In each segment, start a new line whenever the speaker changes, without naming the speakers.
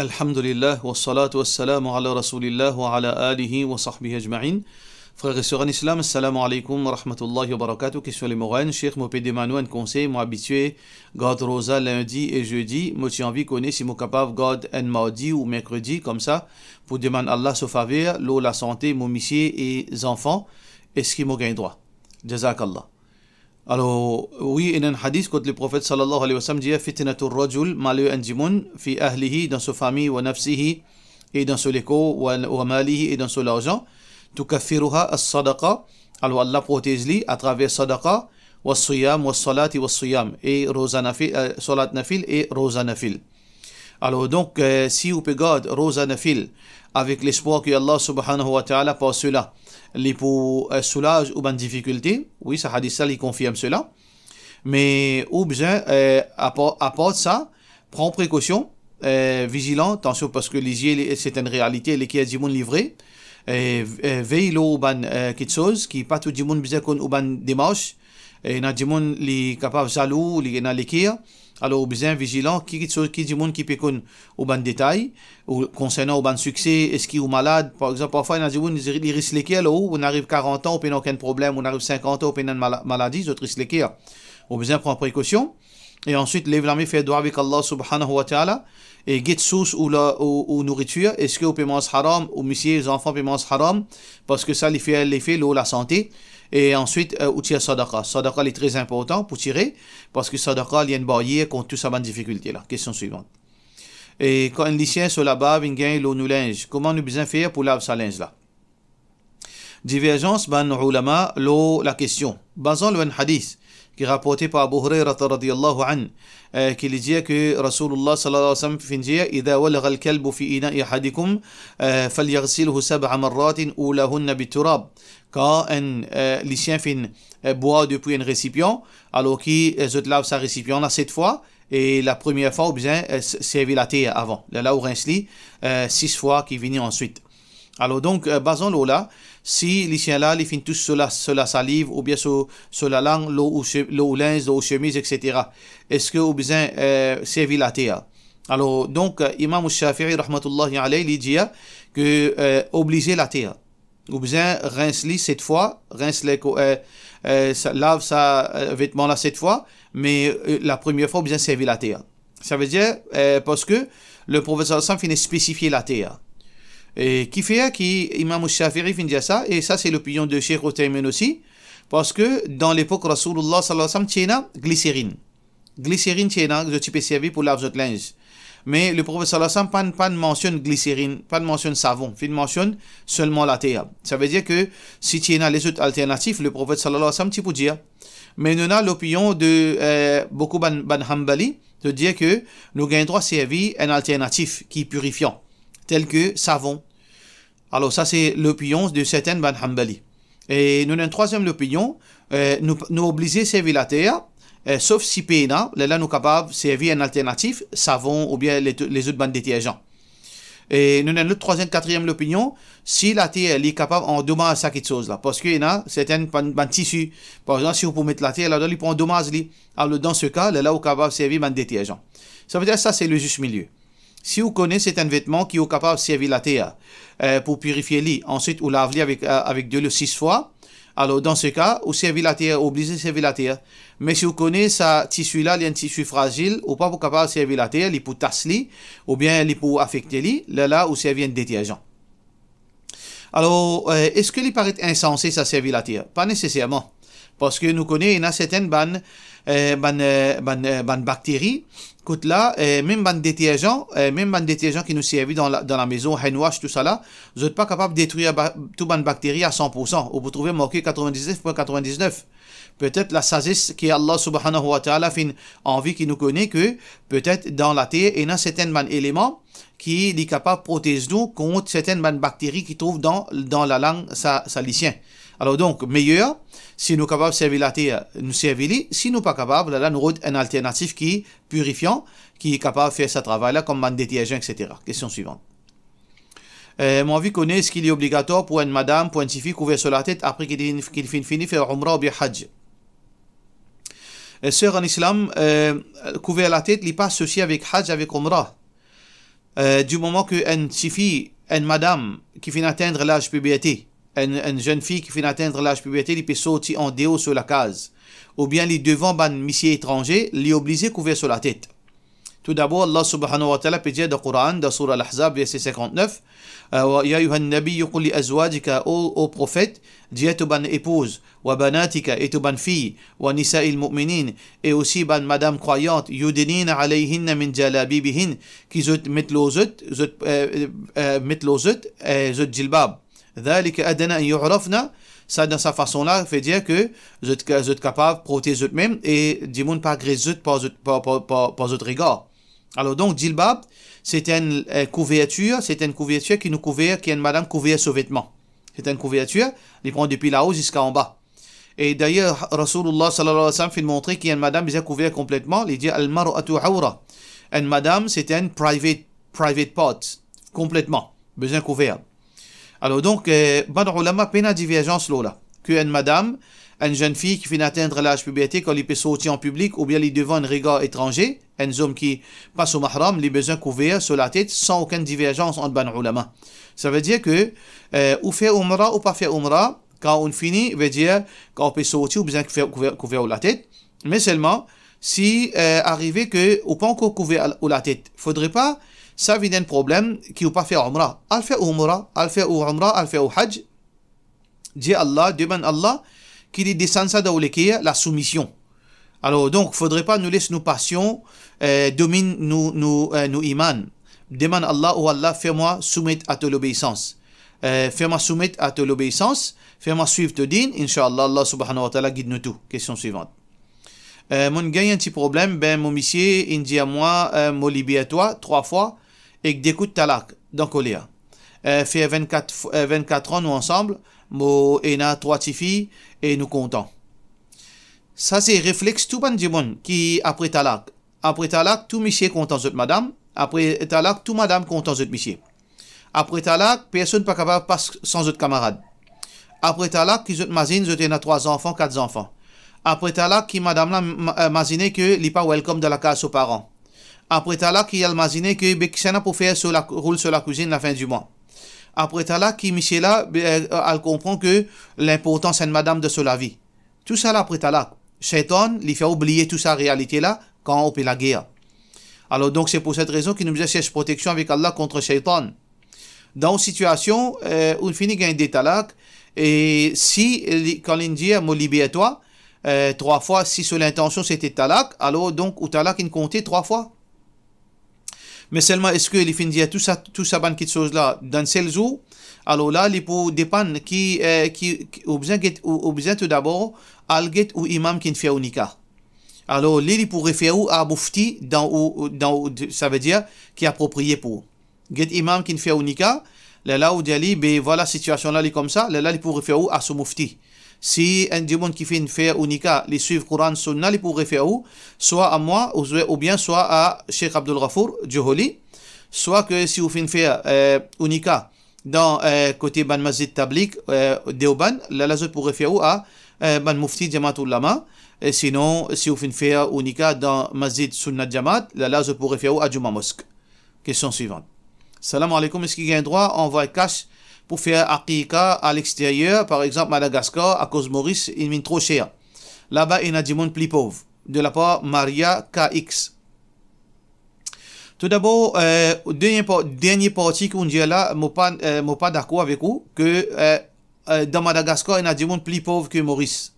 Alhamdulillah, wa salatu wa salamu ala rasulillah wa ala alihi wa sahbihi ajma'in. Frères et sœurs en islam, assalamu alaikum wa rahmatullahi wa barakatuh. Question les Mouraines, Cheikh Mopé un conseil, moi habitué, God Rosa lundi et jeudi. Moi tu envie connaître si capable God en mardi ou mercredi, comme ça, pour demander Allah sa faveur, l'eau, la santé, mon missier et enfants, est ce qui m'a droit. Allah. Alors, oui, il y a un hadith contre le prophète sallallahu alayhi wa sallam dit Fitnatul rajul malu anjimun fi ahlihi dans sa famille, wa nafsihi et dans son écho, wa malihi et dans son argent. Tu kafiruha as-sadaqa. Alors, Allah protège-lui à travers sadaqa, wa suyam, wa salati, wa suyam. Et rosa nafil, euh, salat nafil et rosa nafil. Alors, donc, euh, si vous pouvez garder rosa nafil avec l'espoir que Allah subhanahu wa ta'ala par cela, les pour euh, soulage ou en difficulté. Oui, ça dit ça, il confirme cela. Mais ou bien euh, apporte, ça, prend précaution, euh, vigilant, attention parce que les c'est une réalité, les qui a du monde livré. Veille l'eau ou ban quelque chose qui pas tout le monde bien qu'on ou ban démarche. Il y a du monde qui est capable de salou, il dans a alors, besoin vigilant, qui qui du monde qui peut au ban détail, concernant au ban succès, est-ce qu'il est malade, par exemple, parfois, il risque a des risques qui là alors, oh, on arrive 40 ans, on pas aucun problème, on arrive 50 ans, on pas une maladie, d'autres risquent Au besoin prendre précaution. Et ensuite, l'armée fait doigt avec Allah subhanahu wa ta'ala, et guide source ou, la, ou, nourriture, est-ce qu'on au manger haram, ou monsieur, les enfants peuvent haram, parce que ça, les fait, les fait, l'eau, la santé. Et ensuite, euh, outil sadaqa. Sadaqa est très important pour tirer, parce que sadaqa, il y a une barrière contre toute sa difficulté. Là. Question suivante. Et quand un lycéen se lave, il gagne l'eau linge. Comment nous besoin faire pour laver sa linge là Divergence, ban ulama, l'eau, la question. Basant le hadith. qui rapporté par Abu Huraira radhiyallahu an, qui lui dit que Rasulullah sallallahu alayhi wa sallam fin finit إذا ولغ الكلب في إناء أحدكم فليغسله sab'a مرات ulahunna بالتراب quand un, euh, les chiens fin, euh, boit depuis un récipient, alors qu'il euh, se lave sa récipient là cette fois, et la première fois, ou bien, euh, servir la terre avant. Là, là où rince six fois qui vient ensuite. Alors donc, euh, basons là. Si les chiens là, ils finissent tous sur la, salive, ou bien sur, sur la langue, l'eau ou linge, l'eau ou chemise, etc. Est-ce que vous besoin euh, servir la terre Alors donc, euh, Imam Shafi'i, rahmatullahi alayhi, il dit que euh, obliger la terre. a besoin rince-les cette fois, rince les, euh, euh lave sa vêtement là cette fois, mais la première fois, bien besoin servir la terre. Ça veut dire, parce que le professeur Sam finit spécifier la terre. Et qui fait qui Imam Shafiri finit ça, et ça c'est l'opinion de Sheikh Othaymen aussi, parce que dans l'époque Rasulullah sallallahu alayhi wa sallam glycérine. Glycérine tiena, je type servi pour les linge. Mais le prophète sallallahu alayhi wa sallam pas, pas mentionne glycérine, pas mentionne savon, il mentionne seulement la terre. Ça veut dire que si tiena les autres alternatives, le prophète sallallahu alayhi wa sallam peut dire. Mais nous a l'opinion de euh, beaucoup ban, Hambali de dire que nous gagnons droit servir un alternatif qui est purifiant, tel que savon alors ça, c'est l'opinion de certaines Ban Hanbali. Et nous avons une troisième opinion, euh, nous, nous obliger à servir la terre, euh, sauf si PNA, là nous sommes capables de servir un alternatif, savon ou bien les, les autres bandes détergents. Et nous avons une troisième, quatrième opinion, si la terre est capable, on dommage ça quelque chose là. Parce qu'il y a certaines bandes tissus. Par exemple, si on peut mettre la terre là-dedans, il prend dommage. Alors dans ce cas, là, on est capable de servir bandes détergent. Ça veut dire ça, c'est le juste milieu. Si vous connaissez, un vêtement qui est capable de servir la terre euh, pour purifier Ensuite, vous lavez avec, euh, avec de l'eau six fois. Alors, dans ce cas, vous servez la terre, obligez de servir la terre. Mais si vous connaissez ce tissu-là, il y a un tissu fragile, ou pas capable de servir la terre, il peut tasser, ou bien il peut affecter là, là, vous servez un détergent. Alors, euh, est-ce que paraît insensé ça servir la terre Pas nécessairement. Parce que nous connaissons, il a certaines bactéries et même bande des même bande des qui nous servent dans la, dans la maison, Henwash, tout ça là, vous n'êtes pas capable de détruire tout bande bactéries à 100%, ou vous trouvez marqué 99.99. Peut-être la sagesse qui Allah subhanahu wa ta'ala envie qui nous connaît que peut-être dans la terre, il y a certains éléments qui est capable de protéger nous contre certaines bactéries qui trouvent dans, dans la langue salicienne. Alors donc, meilleur, si nous capables de servir la terre, nous servir Si nous pas capables, là, nous avons un alternatif qui est purifiant, qui est capable de faire ce travail-là, comme mandatage, etc. Question suivante. Euh, mon avis connaît ce qu'il est obligatoire pour une madame, pour une fille couvert sur la tête après qu'il qu fini faire omra ou bien Hajj. Euh, sœur en islam, euh, couvert la tête, il pas associé avec Hajj, avec Umrah. Euh, du moment qu'une fille, une madame qui vient atteindre l'âge puberté, une, jeune fille qui vient d'atteindre l'âge puberté, il peut sortir en déo sur la case. Ou bien, les devant un messieurs étrangers les obligé couvert sur la tête. Tout d'abord, Allah subhanahu wa ta'ala peut dire dans le Coran, dans Surah Al-Ahzab, verset 59, euh, Ya yuhannabi nabi yukul li azwajika, au prophète, dis ban épouse, wa banatika, et ban fille, wa nisa il mu'minin, et aussi ban madame croyante, yudinin alayhinna min jalabibihin, qui zut met zut, jilbab. Ça, dans sa façon-là, fait dire que vous êtes, capable de protéger vous-même et du monde pas pas par votre regard. Alors donc, Dilbab, c'est une couverture, c'est une couverture qui nous couvre, qui est une madame couvert ses vêtements C'est une couverture, il prend depuis là-haut jusqu'à en bas. Et d'ailleurs, Rasulullah sallallahu alayhi wa sallam fait montrer qu'il y a une madame qui est couverte complètement, il dit Al-mar'atu awra. Une madame, c'est une private, private part, complètement, besoin couvert. Alors donc, euh, Bad Ulama peine divergence là. Qu'une madame, une jeune fille qui finit d'atteindre l'âge puberté, quand il peut sortir en public, ou bien il devant un regard étranger, un homme qui passe au mahram, les besoins couverts sur la tête, sans aucune divergence entre ban Ulama. Ça veut dire que, euh, ou faire ou pas faire umra, quand on finit, veut dire quand on peut sortir, ou besoin couvert, couvert la tête, mais seulement si euh, arrivé que ou pas encore couvert la tête. Faudrait pas ça vient d'un problème qui n'a pas fait Umrah. Elle fait Umrah, elle fait Umrah, elle fait Hajj. Dit Allah, demande Allah qui qu'il descend ça dans la soumission. Alors donc, il ne faudrait pas nous laisser nos passions euh, dominer nos, nos, euh, Demande Allah, oh Allah, fais-moi soumettre à ton obéissance. Euh, fais-moi soumettre à ton obéissance. Fais-moi suivre ton din. Inch'Allah, Allah subhanahu wa ta'ala guide nous tout. Question suivante. Euh, mon gars, il y a un petit problème. Ben, mon monsieur, il dit à moi, euh, mon libé à toi, trois fois et que d'écoute talak donc olia euh, fait 24 24 euh, ans nous ensemble nous ena trois filles et nous comptons ça c'est réflexe tout bon du qui après talak après talak tout monsieur content de madame après talak tout madame content de monsieur après talak personne pas capable passer sans autre camarade après talak qui zot mazine zot a trois enfants quatre enfants après talak qui madame la mazine euh, que li pas welcome dans la case aux parents après Tala qui a imaginé que Bekisana pour faire sur la, roule sur la cuisine la fin du mois. Après Tala qui Michela, euh, euh, elle, comprend que l'important c'est madame de la vie. Tout ça là après Talaq. Shaitan, lui fait oublier toute sa réalité là quand on fait la guerre. Alors donc c'est pour cette raison qu'il nous a cherché protection avec Allah contre Shaitan. Dans une situation, euh, où il finit gagne des talak et si quand dit me libère toi, trois fois, si sur l'intention c'était talak, alors donc ou talak il comptait trois fois. Mais seulement, est-ce que les Findiens, tout ça, tout ça, ban cette chose-là, dans celles jours alors là, les pour dépendre qui, euh, qui, qui, ou ou besoin tout d'abord, alget ou imam qui ne fait unica. Alors, les pour référer à boufti dans, ou, dans, ça veut dire, qui est approprié pour. Get imam qui ne fait unica, là, là, ou dit, ben, voilà, situation là, les comme ça, là, là, les pour référer à ce moufti. Si un démon qui fait une faire unika, les suivre Quran Sunnah, les pourrait faire où Soit à moi, ou bien soit à Sheikh Abdul Ghafour Joholi. Soit que si vous faites une faire euh, dans le euh, côté Ban Mazid Tablik, euh, Deoban, la la pourrait faire où à euh, Ban Mufti Jamatul Et sinon, si vous faites une faire unika dans Mazid Sunnah Jamat, le la pourrait faire où à Juma Mosque. Question suivante. Salam alaikum, est-ce qu'il y a un droit à envoyer cash pour faire Akika à l'extérieur, par exemple Madagascar, à cause Maurice, il mine trop cher. Là-bas, il y a du monde plus pauvre. De la part Maria KX. Tout d'abord, euh, dernier, dernier partie qu'on dit là, je ne suis pas d'accord avec vous, que euh, euh, dans Madagascar, il y a du monde plus pauvre que Maurice.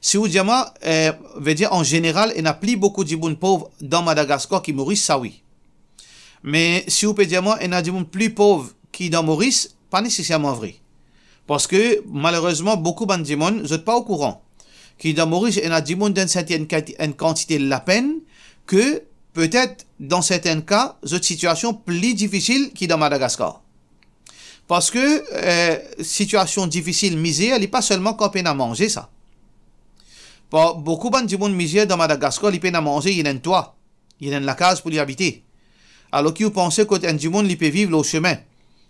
Si vous dites, euh, en général, il n'y a plus beaucoup de monde pauvre dans Madagascar qui Maurice, ça oui. Mais si vous pouvez il y a du monde plus pauvre qui dans Maurice, pas nécessairement vrai. Parce que malheureusement, beaucoup de gens ne sont pas au courant. Qui dans Maurice, il y a des certaine quantité de la peine que peut-être dans certains cas, une situation plus difficile qui dans Madagascar. Parce que euh, situation difficile, misère, elle n'est pas seulement qu'on peine à manger ça. beaucoup de gens misère dans Madagascar, ils peine à manger, ils ont un toit, ils ont la case pour y habiter. Alors qu'ils pensaient qu'un monde peut vivre au chemin.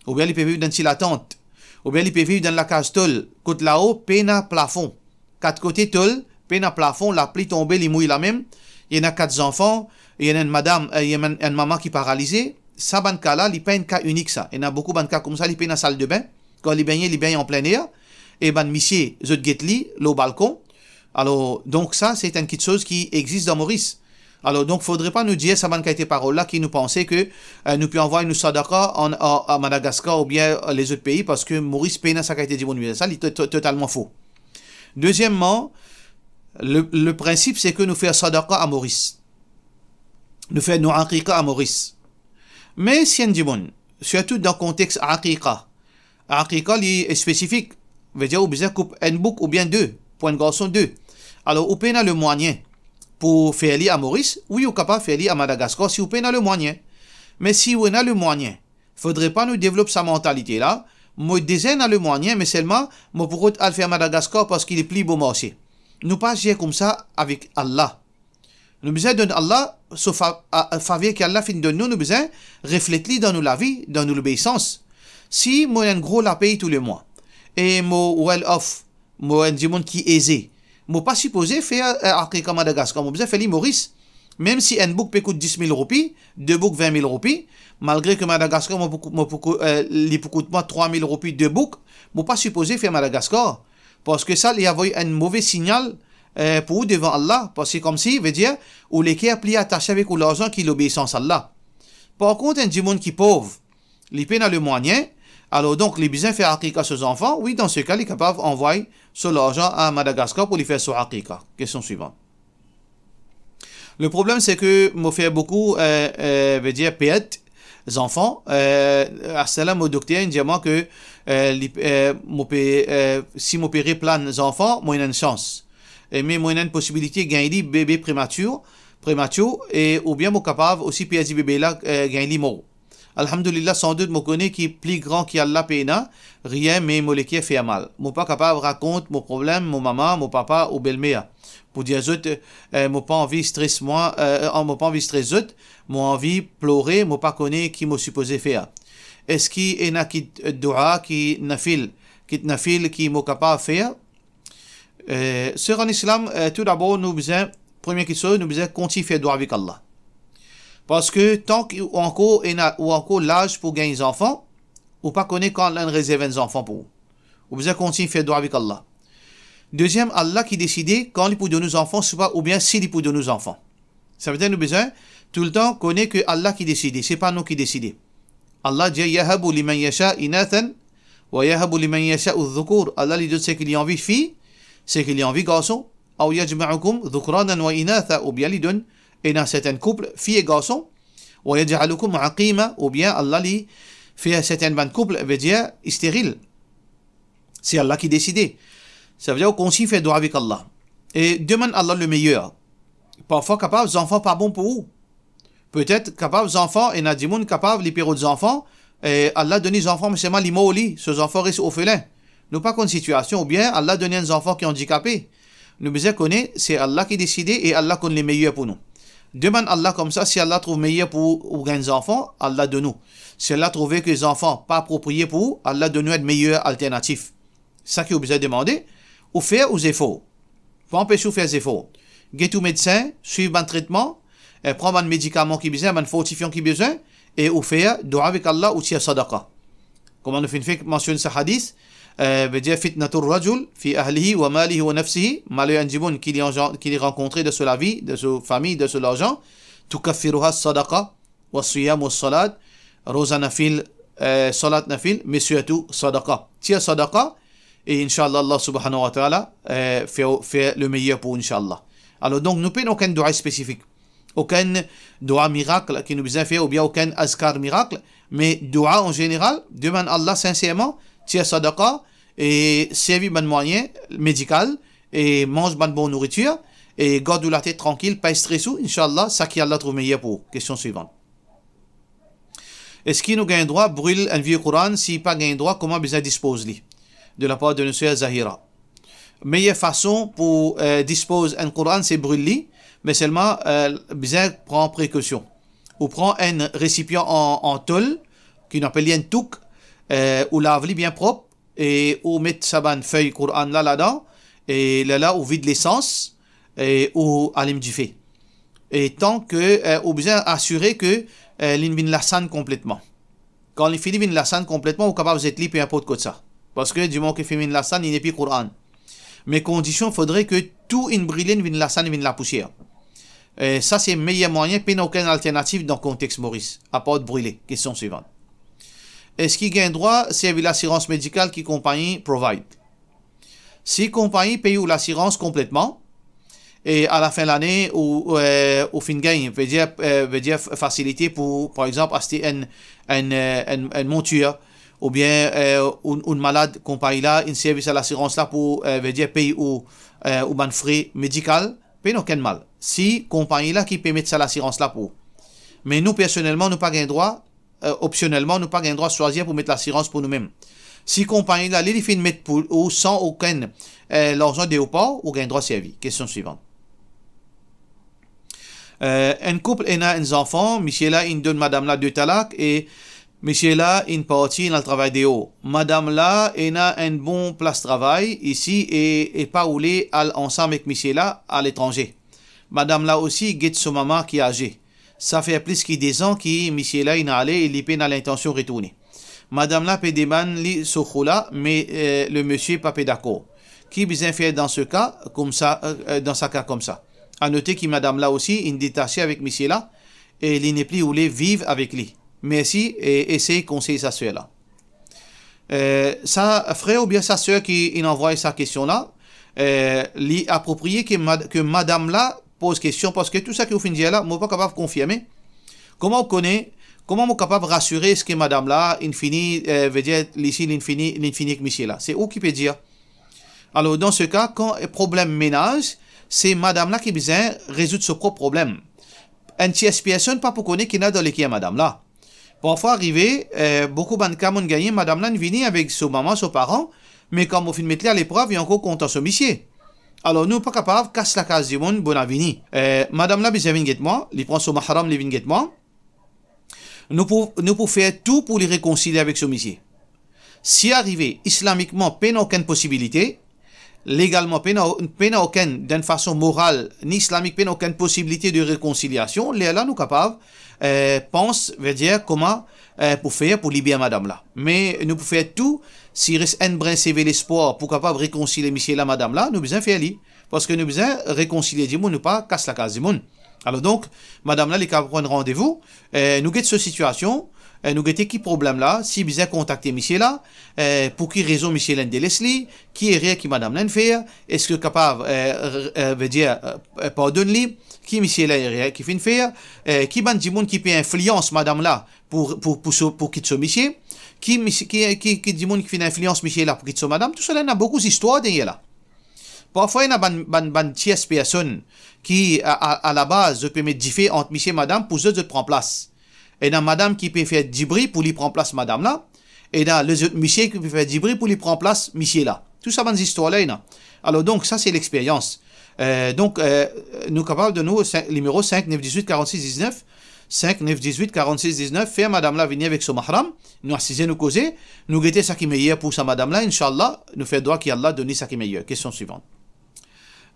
Ou bien il peut vivre dans la tente. Ou bien il peut vivre dans la case tol. côté là-haut, un plafond. Quatre côtés peine un plafond, la pluie tombée, les mouilles la même. Il y en a quatre enfants, il y a une madame, il euh, y a une maman qui est paralysée. Ça, banca là, il pas un cas unique ça. Il y en a beaucoup de cas comme ça, il pas dans salle de bain. Quand il baigne, il baigne en plein air. Et ben, monsieur, je guette le balcon. Alors, donc ça, c'est une petite chose qui existe dans Maurice. Alors donc, faudrait pas nous dire, ça manque été parole là, qui nous pensait que euh, nous pouvons envoyer nous sadaqa en, à Madagascar ou bien euh, les autres pays parce que Maurice Pena, ça a été dit, ça, c'est totalement faux. Deuxièmement, le, principe, c'est que nous faisons sadaqa à Maurice. Nous faisons nos à Maurice. Mais si on surtout dans le contexte aqika, il est spécifique, veut dire, ou bien coupe un bouc ou bien deux, point de garçon deux. Alors, ou pena le moyen pour faire à Maurice, oui, ou capable faire à Madagascar si vous pas le moyen. Mais si vous pas e le moyen, faudrait pas nous développer sa mentalité là. Moi, à le moyen, mais seulement, moi, pourquoi aller faire à Madagascar parce qu'il est plus beau marché. Nous pas comme ça avec Allah. Nous besoin de Allah, sauf que qu'Allah fin de nous, nous besoin refléter dans nous la vie, dans nous l'obéissance. Si moi, un gros la paye tous les mois, et moi, well off, moi, un monde qui aisé, suis pas supposé faire euh, avec Madagascar. Mou besoin faire Maurice. Même si un bouc peut coûter 10 000 roupies, deux boucs 20 000 roupies, malgré que Madagascar, mou beaucoup, 3 000 roupies, deux boucs, suis pas supposé faire Madagascar. Parce que ça, il y avait un mauvais signal euh, pour pour devant Allah. Parce que comme si, veut dire, ou les qui attaché avec l'argent qui l'obéissance à Allah. Par contre, un du monde qui pauvre, il peine le moyen, alors donc, les bisins font à ces enfants. Oui, dans ce cas, les capables d'envoyer son argent à Madagascar pour lui faire son article. Question suivante. Le problème, c'est que je fais beaucoup, euh, euh, veut dire, les enfants, euh, à cela, mon docteur, dit moi que euh, euh, euh, si mon père plein les enfants, moi, une chance. mais moi, une possibilité de gagner des bébés prématurés et, ou bien, moi capable aussi, des bébé là, gagner des morts. Alhamdulillah, sans doute, je connais qui est plus grand qu'Allah peina rien, mais me fait mal. Mon pas capable raconte mon problème, mon maman, mon papa ou belle-mère. Pour dire, je euh, pas envie stress moi, euh, oh, mon pas envie stresser mon envie pleurer, mon pas connais qui me supposé faire. Est-ce qu'il y a qui euh, doua, qui nafil, qui nafil, qui me capable faire? Euh, sur l'islam, Islam euh, tout d'abord, nous besoin, première question, nous besoin, qu'on fait doua avec Allah. Parce que tant qu'on encore ou encore l'âge pour gagner des enfants, ou pas connaît quand l'un réserve des enfants pour vous. Ou bien continue à faire droit avec Allah. Deuxième, Allah qui décide quand il peut donner nos enfants, soit ou bien s'il si peut donner nos enfants. Ça veut dire nous besoin tout le temps connaît que Allah qui décide, c'est pas nous qui décidons. Allah dit Yahabu liman yasha inathan wa yahabu liman yasha dhukur. Allah lui donne ce qu'il y a envie fille, c'est qu'il y a envie garçon, ou yajma'ukum dhukranan wa inatha, ou bien lui donne et dans certains couples, filles et garçons, ou bien Allah lui fait certains couple veut dire stérile. C'est Allah qui décide. Ça veut dire qu'on s'y fait droit avec Allah. Et demande Allah le meilleur. Parfois, capable, les enfants pas bons pour vous. Peut-être, capable, les enfants, et Nadimoun, capable, les des enfants, et Allah donne les enfants, mais c'est mal, les mots lit. Ces enfants restent orphelins. Nous pas qu'une situation, ou bien Allah donne des enfants qui sont handicapés. Nous bien connaît, c'est Allah qui décide et Allah qu'on les meilleur pour nous. Demande Allah comme ça, si Allah trouve meilleur pour, ou enfant, enfants, Allah donne. nous. Si Allah trouve que les enfants pas appropriés pour Allah donne nous meilleure alternative. Ça que vous de demander. ou faire aux efforts. Pas empêcher de faire des efforts. Get médecin, suivez un traitement, et prendre un médicament qui besoin, un fortifiant qui besoin, et ou faire doit avec Allah ou tirer sadaqa. Comment nous fait mentionner ce hadith, آه، بجي فتنة الرجل في أهله وماله ونفسه ما لا ينجبون كي لي رانكونتري دو سو لافي دو سو فامي دو سو لارجون تكفرها الصدقة والصيام والصلاة روزا نفيل آه، صلاة نفيل مسوية صدقة تي صدقة إن شاء الله الله سبحانه وتعالى في في لو ميير بو إن شاء الله الو دونك نو بين كان دعاء سبيسيفيك او كان دعاء ميراكل كي نو بزاف فيه او وبيا كان اذكار ميراكل مي دعاء اون جينيرال دومان الله سانسيرمون تي صدقه et servir des moyen médical et mange de bonne nourriture et garde la tête tranquille, pas stressé, inshallah, ça qui Allah trouve meilleur pour. Question suivante. Est-ce qu'il nous gagne droit brûle un vieux Coran s'il pas gagne droit comment besoin dispose lui de la part de monsieur Zahira. Meilleure façon pour euh, disposer un Coran c'est brûler mais seulement euh, prend précaution. Ou prend un récipient en, en tôle qui appelle un touk euh, ou lave bien propre et ou met saban feuille Coran là dedans et là là on vide l'essence et on alim du fait et tant que euh, besoin bien assurer que euh, la la complètement quand il finit bin la complètement ou capable d'être libre peu importe que ça parce que du moment que finit la sane il n'est plus Coran mais condition faudrait que tout in brille vin la sane vin la poussière et ça c'est meilleur moyen puis aucune alternative dans le contexte Maurice à part de brûler question suivante est-ce qu'il gagne droit si il y l'assurance médicale qui compagnie provide. Si compagnie paye l'assurance complètement, et à la fin de l'année, ou, euh, au fin de gain, veut dire, euh, dire facilité pour, par exemple, acheter une, euh, monture, ou bien une, malade compagnie là, un service à l'assurance là pour, dire, payer ou, ou ben frais médical, paye aucun mal. Si compagnie là qui paye ça l'assurance là pour. Mais nous, personnellement, nous pas gain droit, euh, optionnellement, nous pas le droit de choisir pour mettre l'assurance pour nous-mêmes. Si compagnie là, les fin mettre pour ou sans aucun euh, l'argent de pas, ou gain droit servi. Question suivante. Euh, un couple en a un enfant, monsieur là il donne madame là deux talacs et monsieur là il dans le travail de haut. Madame là il a un bon place travail ici et, et pas où ensemble avec monsieur là à l'étranger. Madame là aussi guette son maman qui est âgée ça fait plus que 10 ans que monsieur là, il et il a l'intention de retourner. Madame là, ce li sochola, mais euh, le monsieur pas d'accord. Qui bien fait dans ce cas, comme ça, euh, euh, dans sa cas comme ça. À noter que madame là aussi, il détachée avec monsieur là, et il n'est plus voulu vivre avec lui. Merci et essaye de conseiller sa soeur là. sa frère ou bien sa soeur qui envoie sa question là, euh, approprié que, que madame là pose question parce que tout ça que vous finissez là, je ne suis pas capable de confirmer. Comment on connaît Comment on capable de rassurer ce que madame là, infini, euh, veut dire ici l'infini, l'infini que monsieur là C'est où qui peut dire Alors, dans ce cas, quand le problème ménage, c'est madame là qui besoin résoudre ce propre problème. Un tierce personne, pas pour connaître qui n'a dans l'équipe madame là. Parfois arrivé, euh, beaucoup de cas ont gagné, madame là, venir avec son maman, son parent, mais quand au finit à l'épreuve, il y a encore content ce monsieur. Alors nous pas capable casse la case du monde bon avini. Euh, madame la bizavin moi, les prend son mahram les vinget moi. Nous pour nous pour faire tout pour les réconcilier avec ce monsieur. Si arrivé islamiquement peine aucune possibilité, légalement peine peine aucune d'une façon morale ni islamique peine aucune possibilité de réconciliation, les là nous capable euh, pense veut dire comment euh, pour faire pour libérer madame là. Mais nous pouvons faire tout, si reste un brin CV l'espoir pour capable réconcilier monsieur là, madame là, nous besoin faire li. Parce que nous besoin réconcilier du monde, nous pas casse la case Alors donc, madame là, les cas prendre rendez-vous, euh, nous guette cette situation, euh, nous guette qui problème là, si besoin contacter monsieur là, pour qui raison monsieur délaisse Leslie, qui est rien qui madame ne fait, est-ce que capable, euh, veut dire, pardonne-lui, qui monsieur là est rien qui fin faire, qui bande du qui peut influence madame là, pour, pour, pour, pour Monsieur, qui, qui, qui, qui, qui, qui influence Monsieur là pour ce Madame, tout cela, il y a beaucoup d'histoires derrière là. Parfois, il y a une ban, personne qui, à, la base, peut mettre différer entre Monsieur et Madame pour eux de prendre place. Et une Madame qui peut faire du bruit pour lui prendre place Madame là. Et y a un Monsieur qui peut faire du bruit pour lui prendre place Monsieur là. Tout ça, dans des histoires là, il y a. Alors donc, ça, c'est l'expérience. Euh, donc, euh, nous capables de nous, 5, numéro 5, 9, 18, 46, 19, 5, 9, 18, 46, 19, fait madame là venir avec son mahram, nous assiser, nous causer, nous guetter ça qui est meilleur pour sa madame là, Inch'Allah, nous fait droit qu'Allah donne ça qui est meilleur. Question suivante.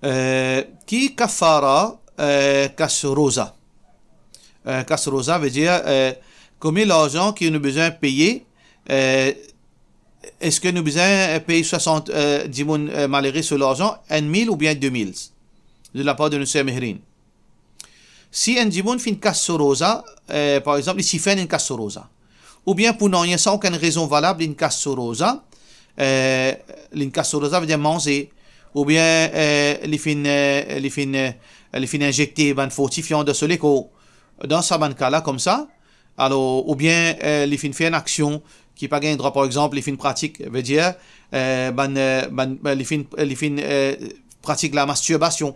Euh, qui kafara euh, kasroza kasrosa euh, Kasrosa veut dire combien l'argent qu'il a besoin de payer est-ce que nous besoin payer 60 euh, malgré sur l'argent, 1 000 ou bien 2 000 de la part de Monsieur Mehrin si jibon fin kassorosa, euh, par exemple, il s'y fait une kassorosa. Ou bien pour non, il sans aucune raison valable, une kassorosa. Euh, une kassorosa veut dire manger. Ou bien, euh, les fin, euh, les fin, euh, fin injecter, ben, fortifiant de ce Dans sa banque là, comme ça. Alors, ou bien, euh, les fin fait une action qui pas gain droit, par exemple, il fin pratique, veut dire, euh, ben, euh, ben, ben, les fin, fin, pratique la masturbation.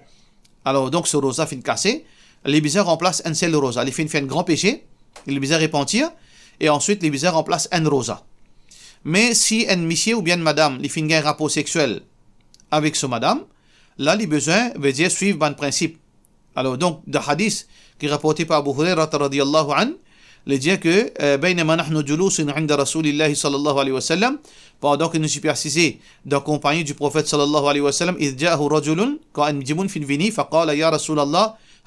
Alors, donc, sorosa rosa fin casser les remplacent un Ansel Rosa. Les fait un grand péché, Les bizarres repentir, et ensuite les bizarres remplacent un Rosa. Mais si un monsieur ou bien une madame, les fait un rapport sexuel avec ce madame, là les besoins veut dire suivre un principe. Alors donc, le hadith qui est rapporté par Abu Hurairah radiallahu anhu, les dit que euh, pendant que nous supersisons dans compagnie du prophète sallallahu alayhi wa sallam quand un djimoun fin vini faqala ya rasulallah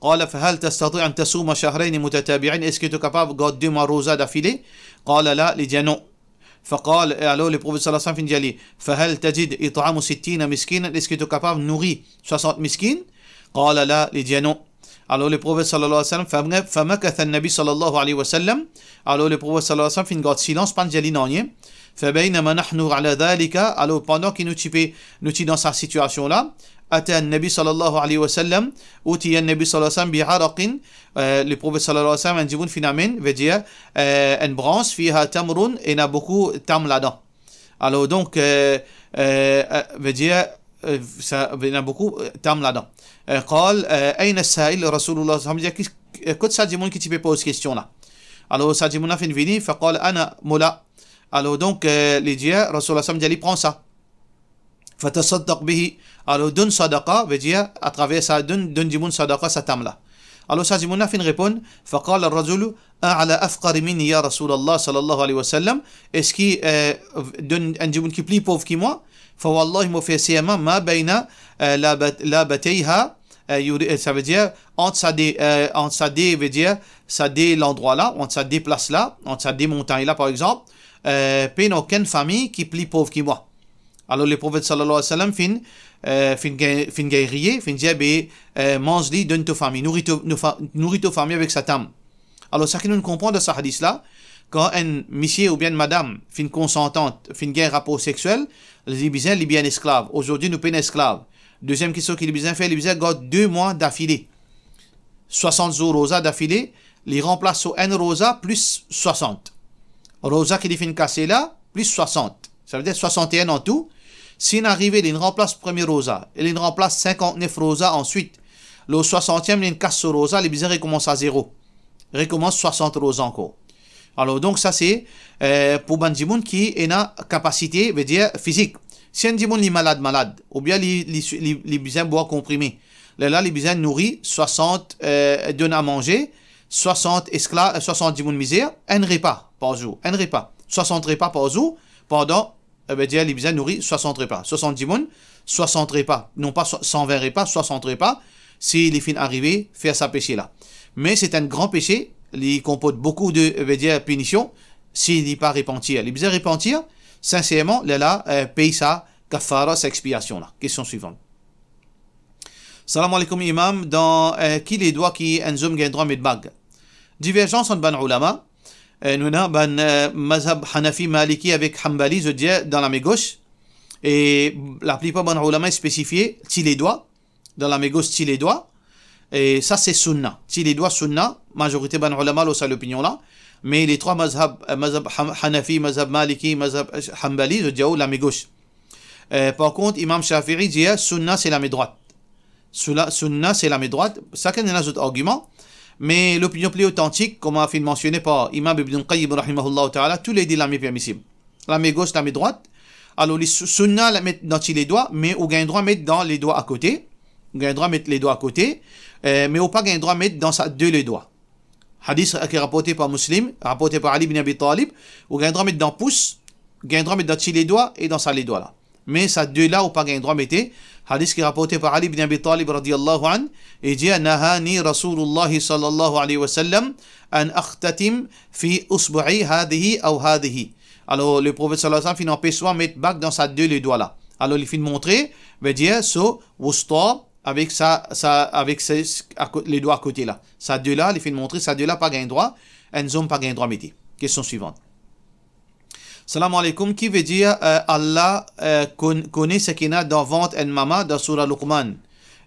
قال فهل تستطيع أن تصوم شهرين متتابعين اسكي تو كاباب غود دو ماروزا دافيلي قال لا لجنو فقال الو لي بروفيت صلى الله عليه وسلم فهل تجد إطعام ستين مسكينا اسكي تو كاباب نوغي سوسانت مسكين قال لا لجنو الو لي بروفيت صلى الله عليه وسلم فمكث النبي صلى الله عليه وسلم الو لي بروفيت صلى الله عليه وسلم في غود سيلونس بانجالي نوني فبينما نحن على ذلك الو pendant qu'il nous tipe nous dans sa situation là أتى النبي صلى الله عليه وسلم أوتي النبي صلى الله عليه وسلم بعرق آه، le prophète صلى الله عليه وسلم يجيبون phénomène veut dire euh, une branche فيها تمر et n'a beaucoup tam là-dedans alors donc euh, euh, euh veut dire euh, ça قال أين السائل رسول الله صلى الله عليه وسلم كنت ساجمون كي بوز كيستيون question là alors ساجمون في الفيديو فقال أنا ملا alors donc les رسول الله صلى الله عليه وسلم prend ça فتصدق به Alors, donne sadaqa veut dire à travers ça, donne, donne jimoun sadaqa sa là Alors, ça, jimoun fin répond Faqal al-rajulu a'ala afqari minni ya Rasulallah sallallahu alayhi wa sallam. Est-ce qu'il euh, donne un jimoun qui est plus pauvre que moi Fawallah, il m'a fait siyama ma baina euh, la batayha. Euh, euh, ça veut dire entre sa dé, veut dire sa dé l'endroit là, entre sa dé place là, entre sa dé montagne là par exemple. Euh, puis, aucune famille qui est plus pauvre que moi. Alors, le prophète sallallahu alayhi wa sallam fin euh, fin guerrier, fin diabé, euh, mange-li, donne to famille, nourrit ta famille avec sa tam. Alors, qui nous comprend de ce hadith là, quand un monsieur ou bien une madame fin consentante, fin guerre rapport sexuel, les Libyens, les bien esclaves. Aujourd'hui, nous payons esclaves. Deuxième question qu'il les fait les deux mois d'affilée. 60 jours rosa d'affilée, les remplace au N rosa plus 60. Rosa qui est fin cassé là, plus 60. Ça veut dire 61 en tout on arrive, il remplace premier Rosa. Il remplace 59 Rosa ensuite. Le 60e, il casse Rosa. Les bizarres recommence à zéro. recommence 60 Rosa encore. Alors, donc, ça, c'est euh, pour pour Bandimoun qui a une capacité, veut dire, physique. Si un Dimon est malade, malade, ou bien les, les, comprimé. Là, les nourrit 60 euh, à manger, 60 esclaves, 60 euh, Dimoun misère, un repas par jour. Un repas. 60 repas par jour pendant eh ben, nourrit 60 repas. 70 mounes, 60 repas. Non pas 120 repas, 60 repas. Si les fins arrivent, faire sa péché là. Mais c'est un grand péché. Il comporte beaucoup de eh ben, punition. s'il n'y pas repentir. L'Ibza repentir, sincèrement, là, là euh, paye sa sa expiation là. Question suivante. Salam alaikum imam, dans euh, qui les doigts qui zoom gagne droit bag Divergence entre ban ulama euh, nous avons ben, euh, mazhab Hanafi Maliki avec Hanbali, je dirais, dans la main gauche. Et la plupart des ulama spécifié, si les doigts, dans la main gauche, si les Et ça, c'est sunna. Si les doigts sunna, majorité des ulama ont cette opinion-là. Mais les trois mazhab, euh, mazhab Hanafi, mazhab Maliki, mazhab Hanbali, je dirais, la main gauche. par contre, Imam Shafiri dit sunna, c'est la main droite. Sunna, c'est la main droite. Ça, a un autre argument. Mais l'opinion plus authentique, comme a mentionné par Imam Ibn Qayyim, ta'ala, tous les dit l'armée permissible. main gauche, main droite. Alors, les sunna la mettent dans les doigts, mais on gain droit mettre dans les doigts à côté. On gagne droit mettre les doigts à côté, euh, mais on pas gain droit mettre dans sa deux les doigts. Hadith euh, qui est rapporté par Muslim, rapporté par Ali ibn Abi Talib, on gagne droit mettre dans pouce, on droit mettre dans les doigts et dans sa les doigts là. Mais ça deux là, on pas gain droit mettre Hadith qui est rapporté par Ali ibn Abi Talib radiallahu an, il dit Nahani Rasulullah sallallahu alayhi wa sallam an akhtatim fi usbu'i hadihi ou hadihi. Alors le prophète sallallahu alayhi wa sallam finit en péchoir mettre bac dans sa deux les doigts là. Alors il finit de montrer, veut ben, dire so wusta avec sa, sa avec ses, à, les doigts à côté là. Ça deux là, il finit de montrer ça deux là pas gain droit, enzom pas gain droit métier. Question suivante. Salam alaikum qui veut dire euh, Allah euh, connaît ce qu'il y a dans ventre et maman dans Surah Luqman,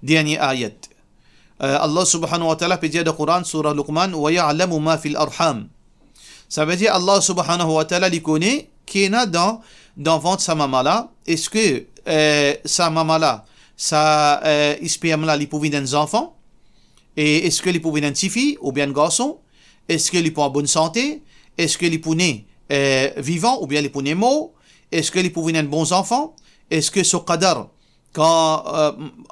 dernier ayat. Euh, Allah subhanahu wa ta'ala peut dire dans le Coran, Surah Luqman, Wa ya'lamu ma fil arham. Ça veut dire Allah subhanahu wa ta'ala il connaît qu'il y a dans, dans ventre sa maman là. Est-ce que sa maman là, sa euh, là, il pouvait d'un enfant Et est-ce que peut pouvait d'un des ou bien garçon Est-ce qu'il est en bonne santé Est-ce que est pouvait euh, vivant vivants ou bien les pounemo Est-ce qu'ils les pouvaient être bons enfants Est-ce que ce qadar, quand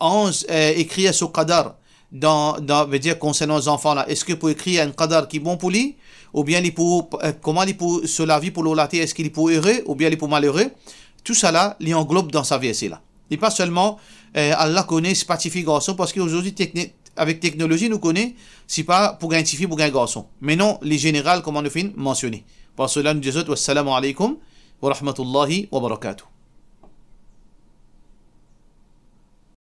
on euh, euh, écrit à ce qadar, dans, dans, veut dire concernant les enfants là, est-ce que pour écrire un qadar qui est bon pour lui Ou bien les pour, comment les pour, sur la vie pour l'olaté, est-ce qu'il peut ou bien il peut malheureux Tout cela là, englobe dans sa vie ici là. Et pas seulement Allah connaît spatifique garçon parce qu'aujourd'hui technique avec technologie, nous connaît, si pas pour un pour un garçon. Mais non, les générales, comme on a fait وصلان جزد والسلام عليكم ورحمة الله وبركاته